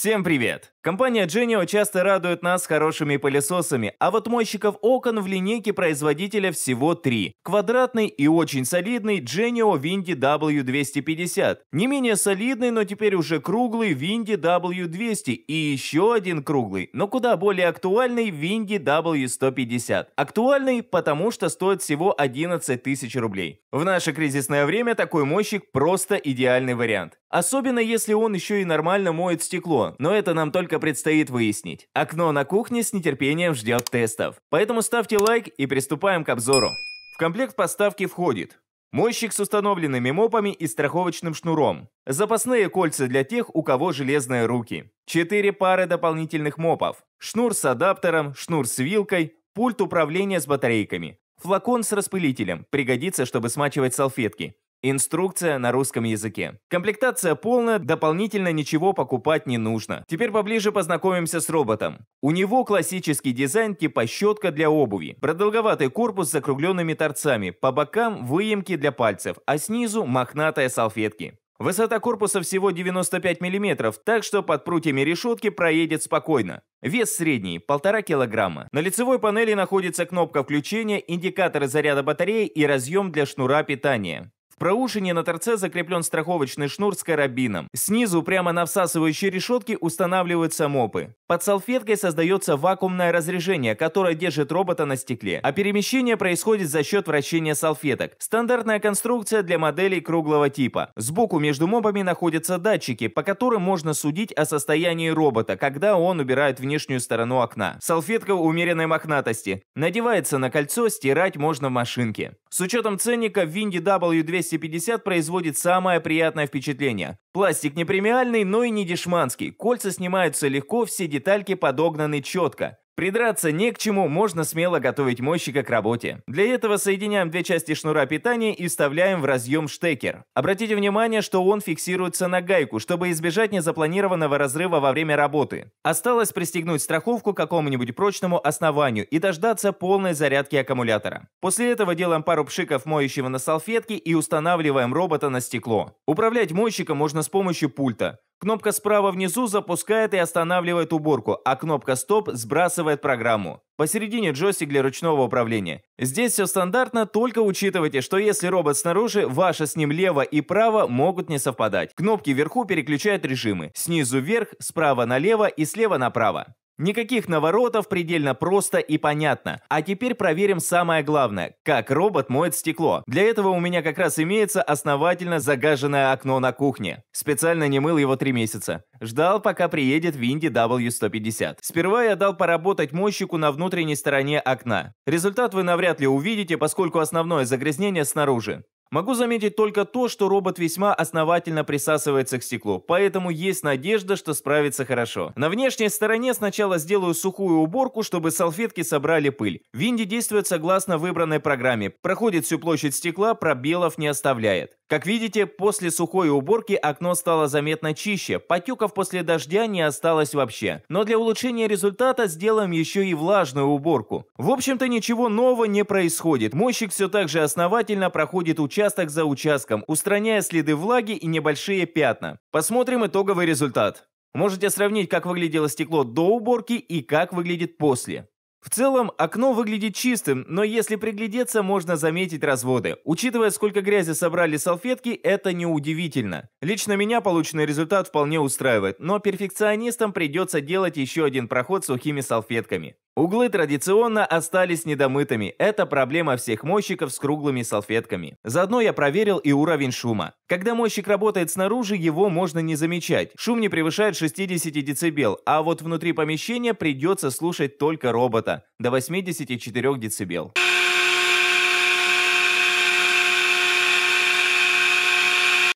Всем привет! Компания Genio часто радует нас хорошими пылесосами, а вот мойщиков окон в линейке производителя всего три. Квадратный и очень солидный Genio Windy W250. Не менее солидный, но теперь уже круглый Windy W200 и еще один круглый, но куда более актуальный Windy W150. Актуальный, потому что стоит всего 11 тысяч рублей. В наше кризисное время такой мойщик просто идеальный вариант. Особенно, если он еще и нормально моет стекло, но это нам только предстоит выяснить. Окно на кухне с нетерпением ждет тестов. Поэтому ставьте лайк и приступаем к обзору. В комплект поставки входит Мойщик с установленными мопами и страховочным шнуром. Запасные кольца для тех, у кого железные руки. Четыре пары дополнительных мопов. Шнур с адаптером, шнур с вилкой, пульт управления с батарейками. Флакон с распылителем. Пригодится, чтобы смачивать салфетки. Инструкция на русском языке. Комплектация полная, дополнительно ничего покупать не нужно. Теперь поближе познакомимся с роботом. У него классический дизайн типа щетка для обуви. Продолговатый корпус с закругленными торцами, по бокам выемки для пальцев, а снизу мохнатые салфетки. Высота корпуса всего 95 мм, так что под прутьями решетки проедет спокойно. Вес средний – 1,5 кг. На лицевой панели находится кнопка включения, индикаторы заряда батареи и разъем для шнура питания проушине на торце закреплен страховочный шнур с карабином. Снизу прямо на всасывающей решетке устанавливаются мопы. Под салфеткой создается вакуумное разрежение, которое держит робота на стекле, а перемещение происходит за счет вращения салфеток. Стандартная конструкция для моделей круглого типа. Сбоку между мопами находятся датчики, по которым можно судить о состоянии робота, когда он убирает внешнюю сторону окна. Салфетка умеренной мохнатости. Надевается на кольцо, стирать можно в машинке. С учетом ценника в Винди W200 250 производит самое приятное впечатление. Пластик не премиальный, но и не дешманский. Кольца снимаются легко, все детальки подогнаны четко. Придраться не к чему, можно смело готовить мойщика к работе. Для этого соединяем две части шнура питания и вставляем в разъем штекер. Обратите внимание, что он фиксируется на гайку, чтобы избежать незапланированного разрыва во время работы. Осталось пристегнуть страховку к какому-нибудь прочному основанию и дождаться полной зарядки аккумулятора. После этого делаем пару пшиков моющего на салфетке и устанавливаем робота на стекло. Управлять мойщиком можно с помощью пульта. Кнопка справа внизу запускает и останавливает уборку, а кнопка «Стоп» сбрасывает программу. Посередине джойстик для ручного управления. Здесь все стандартно, только учитывайте, что если робот снаружи, ваши с ним лево и право могут не совпадать. Кнопки вверху переключают режимы. Снизу вверх, справа налево и слева направо. Никаких наворотов, предельно просто и понятно. А теперь проверим самое главное, как робот моет стекло. Для этого у меня как раз имеется основательно загаженное окно на кухне. Специально не мыл его три месяца. Ждал, пока приедет Винди W150. Сперва я дал поработать мойщику на внутренней стороне окна. Результат вы навряд ли увидите, поскольку основное загрязнение снаружи. Могу заметить только то, что робот весьма основательно присасывается к стеклу, поэтому есть надежда, что справится хорошо. На внешней стороне сначала сделаю сухую уборку, чтобы салфетки собрали пыль. Винди действует согласно выбранной программе, проходит всю площадь стекла, пробелов не оставляет. Как видите, после сухой уборки окно стало заметно чище, потеков после дождя не осталось вообще. Но для улучшения результата сделаем еще и влажную уборку. В общем-то ничего нового не происходит, мойщик все так же основательно проходит участок участок за участком, устраняя следы влаги и небольшие пятна. Посмотрим итоговый результат. Можете сравнить, как выглядело стекло до уборки и как выглядит после. В целом, окно выглядит чистым, но если приглядеться, можно заметить разводы. Учитывая, сколько грязи собрали салфетки, это неудивительно. Лично меня полученный результат вполне устраивает, но перфекционистам придется делать еще один проход сухими салфетками. Углы традиционно остались недомытыми. Это проблема всех мойщиков с круглыми салфетками. Заодно я проверил и уровень шума. Когда мойщик работает снаружи, его можно не замечать. Шум не превышает 60 дБ, а вот внутри помещения придется слушать только робота оборота до 84 дБ.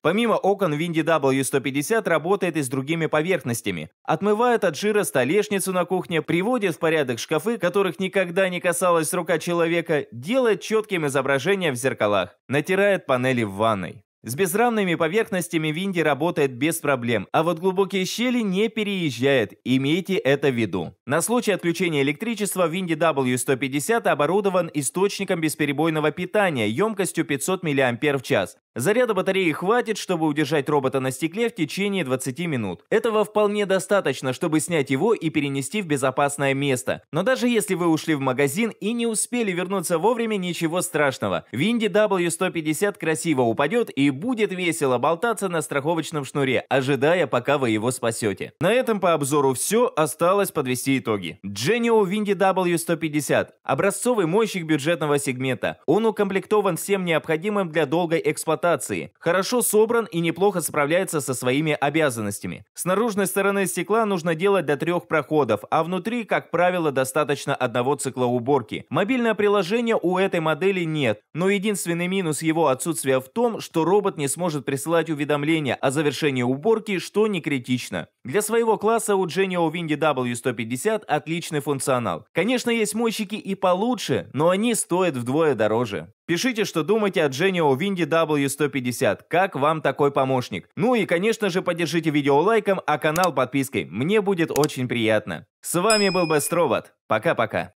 Помимо окон Windy W150 работает и с другими поверхностями. Отмывает от жира столешницу на кухне, приводит в порядок шкафы, которых никогда не касалась рука человека, делает четким изображения в зеркалах, натирает панели в ванной. С безравными поверхностями Винди работает без проблем, а вот глубокие щели не переезжает, имейте это в виду. На случай отключения электричества Винди W150 оборудован источником бесперебойного питания емкостью 500 мАч, Заряда батареи хватит, чтобы удержать робота на стекле в течение 20 минут. Этого вполне достаточно, чтобы снять его и перенести в безопасное место. Но даже если вы ушли в магазин и не успели вернуться вовремя, ничего страшного. Винди W150 красиво упадет и будет весело болтаться на страховочном шнуре, ожидая, пока вы его спасете. На этом по обзору все, осталось подвести итоги. Genio Windy W150 – образцовый мойщик бюджетного сегмента. Он укомплектован всем необходимым для долгой эксплуатации эксплуатации, хорошо собран и неплохо справляется со своими обязанностями. С наружной стороны стекла нужно делать до трех проходов, а внутри, как правило, достаточно одного цикла уборки. Мобильное приложение у этой модели нет, но единственный минус его отсутствия в том, что робот не сможет присылать уведомления о завершении уборки, что не критично. Для своего класса у Genio Windy W150 отличный функционал. Конечно, есть мойщики и получше, но они стоят вдвое дороже. Пишите, что думаете о Genio Windy W150. Как вам такой помощник? Ну и, конечно же, поддержите видео лайком, а канал подпиской. Мне будет очень приятно. С вами был Бестроват. Пока-пока.